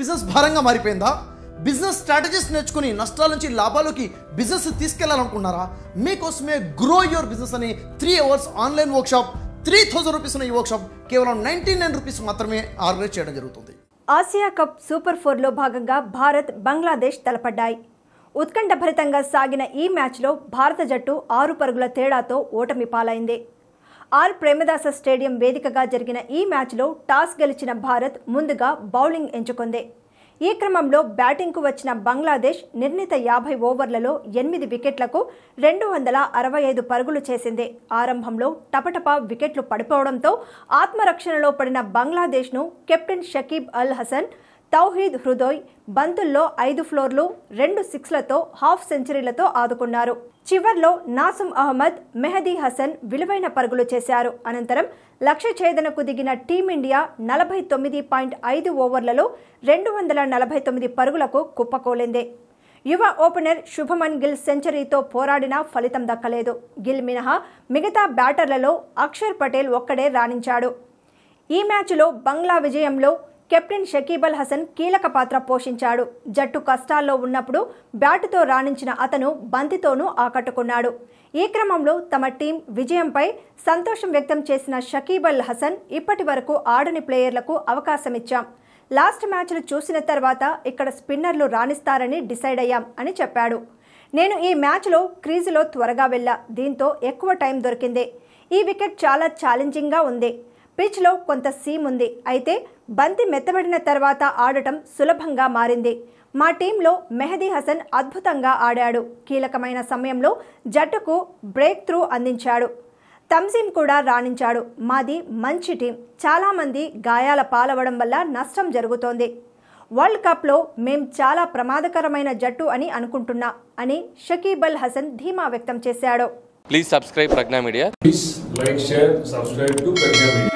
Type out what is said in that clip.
business భారంగా మారిపోయిందా business strategies నేర్చుకుని నష్టాల నుంచి లాభాలకి బిజినెస్ తీసుకెళ్లాలనుకున్నారా మీకోసమే గ్రో యువర్ బిజినెస్ అని three hours online workshop three thousand rupees ఉన్న ఈ వర్క్షాప్ కేవలం నైన్టీ నైన్ రూపీస్ మాత్రమే ఆర్గనైజ్ చేయడం జరుగుతుంది ఆసియా కప్ సూపర్ లో భాగంగా భారత్ బంగ్లాదేశ్ తలపడ్డాయి ఉత్కంఠభరితంగా సాగిన ఈ మ్యాచ్లో భారత జట్టు ఆరు పరుగుల తేడాతో ఓటమి పాలైంది ఆర్ ప్రేమదాస స్టేడియం వేదికగా జరిగిన ఈ మ్యాచ్లో టాస్ గెలిచిన భారత్ ముందుగా బౌలింగ్ ఎంచుకుంది ఈ క్రమంలో బ్యాటింగ్కు వచ్చిన బంగ్లాదేశ్ నిర్ణీత యాభై ఓవర్లలో ఎనిమిది వికెట్లకు రెండు వందల అరవై ఐదు పరుగులు చేసింది ఆరంభంలో టపటపా వికెట్లు పడిపోవడంతో ఆత్మరక్షణలో పడిన బంగ్లాదేశ్ను కెప్టెన్ షకీబ్ అల్ హసన్ తౌహీద్ హృదయ్ బంతుల్లో ఐదు ఫ్లోర్లు రెండు సిక్స్లతో హాఫ్ సెంచరీలతో ఆదుకున్నారు చివర్లో నాసిం అహ్మద్ మెహదీ హసన్ విలువైన పరుగులు చేశారు అనంతరం లక్ష్య ఛేదనకు దిగిన టీమిండియా నలభై తొమ్మిది పాయింట్ ఐదు ఓవర్లలో రెండు వందల నలభై తొమ్మిది పరుగులకు కుప్పకూలింది యువ ఓపెనర్ శుభమన్ గిల్ సెంచరీతో పోరాడినా ఫలితం దక్కలేదు గిల్ మినహా మిగతా బ్యాటర్లలో అక్షర్ పటేల్ ఒక్కడే రాణించాడు ఈ మ్యాచ్లో బంగ్లా విజయంలో కెప్టెన్ షకీబ్ అల్ హసన్ కీలక పాత్ర పోషించాడు జట్టు కష్టాల్లో ఉన్నప్పుడు బ్యాటుతో రాణించిన అతను బంతితోనూ ఆకట్టుకున్నాడు ఈ క్రమంలో తమ టీం విజయంపై సంతోషం వ్యక్తం చేసిన షకీబ్ అల్ హసన్ ఇప్పటి వరకు ఆడని ప్లేయర్లకు అవకాశమిచ్చాం లాస్ట్ మ్యాచ్లు చూసిన తర్వాత ఇక్కడ స్పిన్నర్లు రాణిస్తారని డిసైడ్ అయ్యాం అని చెప్పాడు నేను ఈ మ్యాచ్లో క్రీజులో త్వరగా వెళ్ళా దీంతో ఎక్కువ టైం దొరికింది ఈ వికెట్ చాలా ఛాలెంజింగ్గా ఉంది పిచ్లో కొంత సీమ్ ఉంది అయితే బంతి మెత్తబడిన తర్వాత ఆడటం సులభంగా మారింది మా టీంలో మెహదీ హసన్ అద్భుతంగా ఆడాడు కీలకమైన సమయంలో జట్టుకు బ్రేక్ త్రూ అందించాడు తమ్సీమ్ కూడా రాణించాడు మాది మంచి టీం చాలామంది గాయాల పాలవడం వల్ల నష్టం జరుగుతోంది వరల్డ్ కప్లో మేం చాలా ప్రమాదకరమైన జట్టు అని అనుకుంటున్నా అని షకీబ్ అల్ హసన్ ధీమా వ్యక్తం చేశాడు please subscribe Pragya Media please like share subscribe to Pragya media